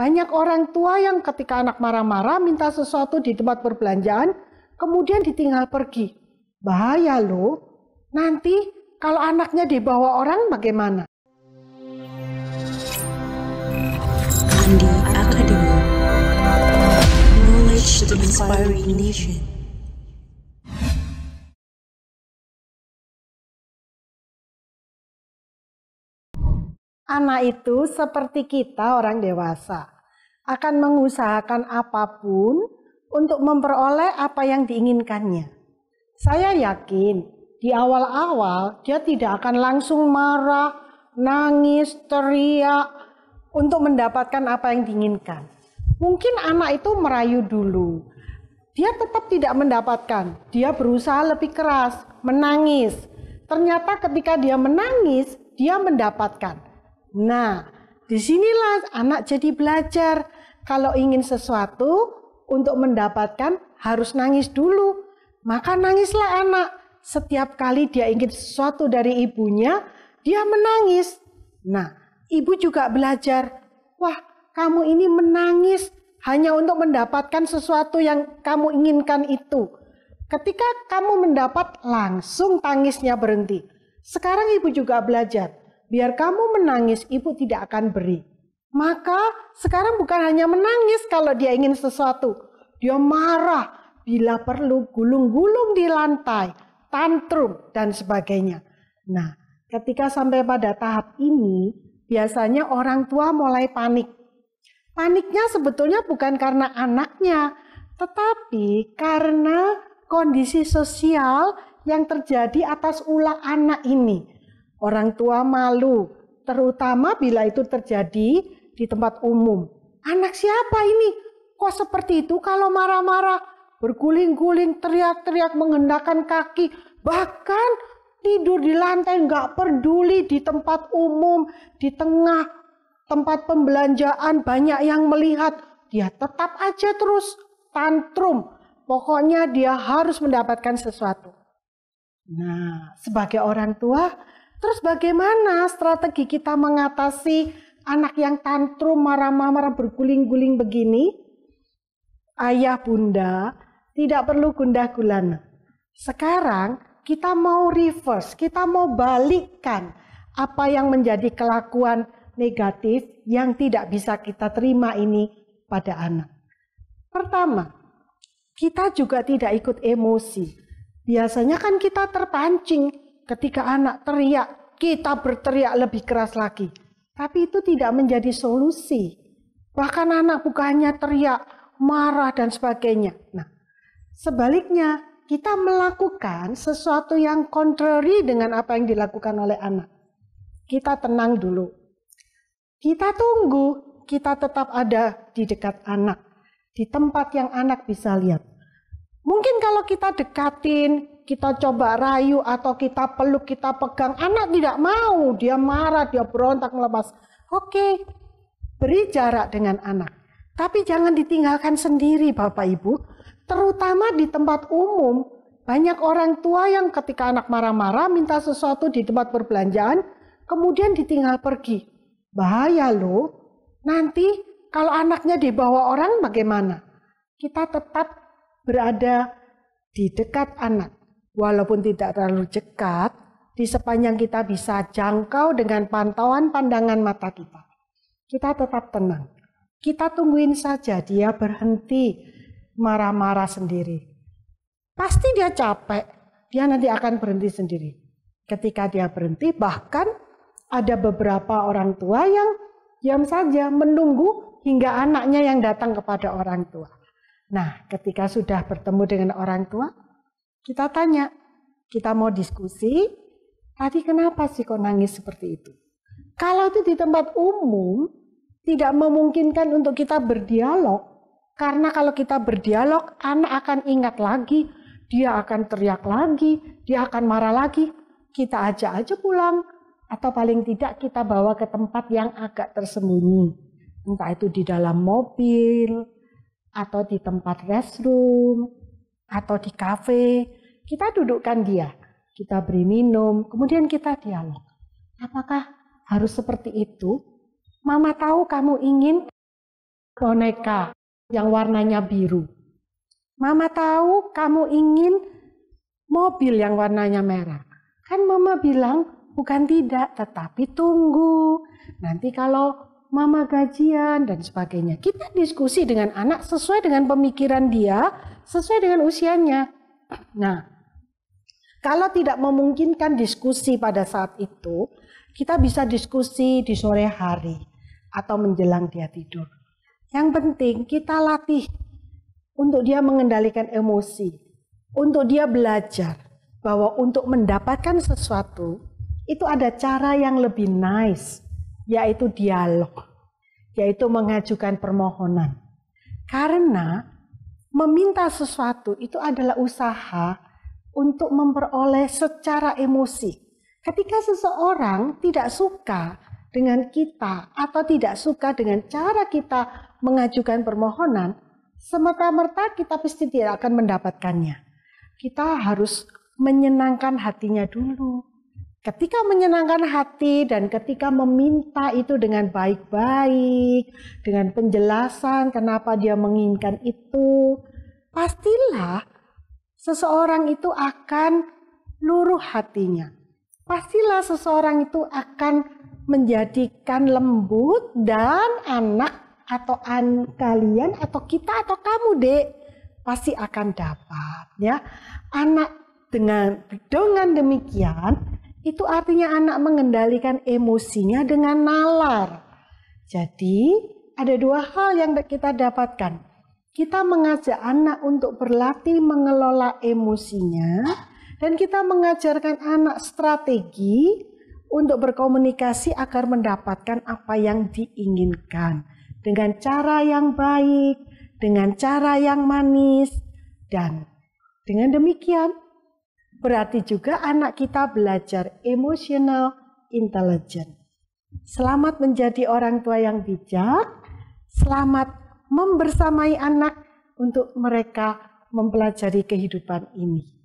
Banyak orang tua yang ketika anak marah-marah minta sesuatu di tempat perbelanjaan, kemudian ditinggal pergi. Bahaya loh. Nanti kalau anaknya dibawa orang bagaimana? Andi Academy. Knowledge to inspiring nation. Anak itu seperti kita orang dewasa, akan mengusahakan apapun untuk memperoleh apa yang diinginkannya. Saya yakin di awal-awal dia tidak akan langsung marah, nangis, teriak untuk mendapatkan apa yang diinginkan. Mungkin anak itu merayu dulu. Dia tetap tidak mendapatkan. Dia berusaha lebih keras, menangis. Ternyata ketika dia menangis, dia mendapatkan. Nah, disinilah anak jadi belajar. Kalau ingin sesuatu untuk mendapatkan harus nangis dulu. Maka nangislah anak. Setiap kali dia ingin sesuatu dari ibunya, dia menangis. Nah, ibu juga belajar. Wah, kamu ini menangis hanya untuk mendapatkan sesuatu yang kamu inginkan itu. Ketika kamu mendapat langsung tangisnya berhenti. Sekarang ibu juga belajar biar kamu menangis, ibu tidak akan beri. Maka sekarang bukan hanya menangis kalau dia ingin sesuatu. Dia marah, bila perlu gulung-gulung di lantai, tantrum dan sebagainya. Nah, ketika sampai pada tahap ini, biasanya orang tua mulai panik. Paniknya sebetulnya bukan karena anaknya, tetapi karena kondisi sosial yang terjadi atas ulah anak ini Orang tua malu, terutama bila itu terjadi di tempat umum. Anak siapa ini? Kok seperti itu kalau marah-marah, berguling-guling, teriak-teriak, mengendakan kaki, bahkan tidur di lantai, nggak peduli di tempat umum, di tengah tempat pembelanjaan, banyak yang melihat. Dia tetap aja terus tantrum. Pokoknya dia harus mendapatkan sesuatu. Nah, sebagai orang tua, Terus bagaimana strategi kita mengatasi anak yang tantrum marah-marah berguling-guling begini? Ayah bunda tidak perlu gundah gulana. Sekarang kita mau reverse, kita mau balikkan apa yang menjadi kelakuan negatif yang tidak bisa kita terima ini pada anak. Pertama, kita juga tidak ikut emosi. Biasanya kan kita terpancing Ketika anak teriak, kita berteriak lebih keras lagi. Tapi itu tidak menjadi solusi. Bahkan anak bukannya teriak, marah dan sebagainya. Nah, sebaliknya kita melakukan sesuatu yang contrary dengan apa yang dilakukan oleh anak. Kita tenang dulu. Kita tunggu, kita tetap ada di dekat anak, di tempat yang anak bisa lihat. Mungkin kalau kita dekatin, kita coba rayu atau kita peluk, kita pegang, anak tidak mau, dia marah, dia berontak melepas. Oke, beri jarak dengan anak. Tapi jangan ditinggalkan sendiri Bapak Ibu, terutama di tempat umum. Banyak orang tua yang ketika anak marah-marah minta sesuatu di tempat perbelanjaan, kemudian ditinggal pergi. Bahaya loh. Nanti kalau anaknya dibawa orang bagaimana? Kita tetap berada di dekat anak walaupun tidak terlalu dekat, di sepanjang kita bisa jangkau dengan pantauan pandangan mata kita. Kita tetap tenang. Kita tungguin saja dia berhenti marah-marah sendiri. Pasti dia capek, dia nanti akan berhenti sendiri. Ketika dia berhenti, bahkan ada beberapa orang tua yang diam saja menunggu hingga anaknya yang datang kepada orang tua. Nah, ketika sudah bertemu dengan orang tua, kita tanya, kita mau diskusi, tadi kenapa sih kok nangis seperti itu? Kalau itu di tempat umum, tidak memungkinkan untuk kita berdialog. Karena kalau kita berdialog, anak akan ingat lagi, dia akan teriak lagi, dia akan marah lagi. Kita ajak aja pulang, atau paling tidak kita bawa ke tempat yang agak tersembunyi. Entah itu di dalam mobil, atau di tempat restroom, atau di kafe, kita dudukkan dia, kita beri minum, kemudian kita dialog. Apakah harus seperti itu? Mama tahu kamu ingin boneka yang warnanya biru. Mama tahu kamu ingin mobil yang warnanya merah. Kan mama bilang bukan tidak, tetapi tunggu. Nanti kalau mama gajian dan sebagainya. Kita diskusi dengan anak sesuai dengan pemikiran dia, sesuai dengan usianya. Nah, kalau tidak memungkinkan diskusi pada saat itu, kita bisa diskusi di sore hari atau menjelang dia tidur. Yang penting kita latih untuk dia mengendalikan emosi, untuk dia belajar bahwa untuk mendapatkan sesuatu itu ada cara yang lebih nice, yaitu dialog, yaitu mengajukan permohonan. Karena meminta sesuatu itu adalah usaha untuk memperoleh secara emosi. Ketika seseorang tidak suka dengan kita atau tidak suka dengan cara kita mengajukan permohonan, semerta-merta kita pasti tidak akan mendapatkannya. Kita harus menyenangkan hatinya dulu, ketika menyenangkan hati dan ketika meminta itu dengan baik-baik, dengan penjelasan kenapa dia menginginkan itu, pastilah seseorang itu akan luruh hatinya. Pastilah seseorang itu akan menjadikan lembut dan anak atau an kalian atau kita atau kamu dek pasti akan dapat ya anak dengan dengan demikian itu artinya anak mengendalikan emosinya dengan nalar. Jadi, ada dua hal yang kita dapatkan. Kita mengajak anak untuk berlatih mengelola emosinya dan kita mengajarkan anak strategi untuk berkomunikasi agar mendapatkan apa yang diinginkan dengan cara yang baik, dengan cara yang manis dan dengan demikian berarti juga anak kita belajar emotional intelligence. Selamat menjadi orang tua yang bijak, selamat membersamai anak untuk mereka mempelajari kehidupan ini.